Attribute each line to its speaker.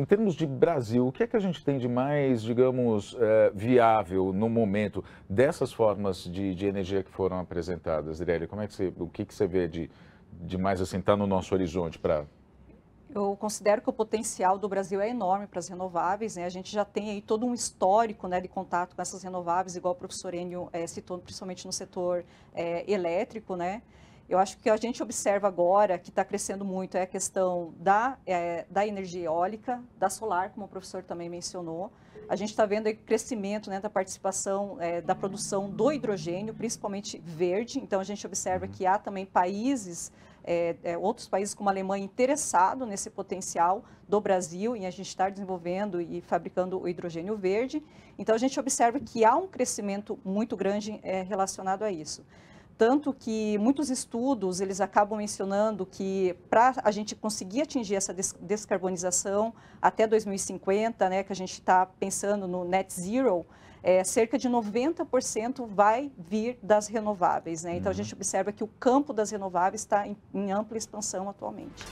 Speaker 1: Em termos de Brasil, o que é que a gente tem de mais, digamos, é, viável no momento dessas formas de, de energia que foram apresentadas, Irelia? Como é que você, o que, que você vê de, de mais assim, está no nosso horizonte para
Speaker 2: eu considero que o potencial do Brasil é enorme para as renováveis. Né? A gente já tem aí todo um histórico né, de contato com essas renováveis, igual o professor Enio é, citou, principalmente no setor é, elétrico. Né? Eu acho que a gente observa agora que está crescendo muito é a questão da, é, da energia eólica, da solar, como o professor também mencionou. A gente está vendo o crescimento né, da participação é, da produção do hidrogênio, principalmente verde. Então, a gente observa uhum. que há também países, é, é, outros países como a Alemanha, interessados nesse potencial do Brasil em a gente estar tá desenvolvendo e fabricando o hidrogênio verde. Então, a gente observa que há um crescimento muito grande é, relacionado a isso. Tanto que muitos estudos, eles acabam mencionando que para a gente conseguir atingir essa descarbonização até 2050, né, que a gente está pensando no net zero, é, cerca de 90% vai vir das renováveis. Né? Então, uhum. a gente observa que o campo das renováveis está em, em ampla expansão atualmente.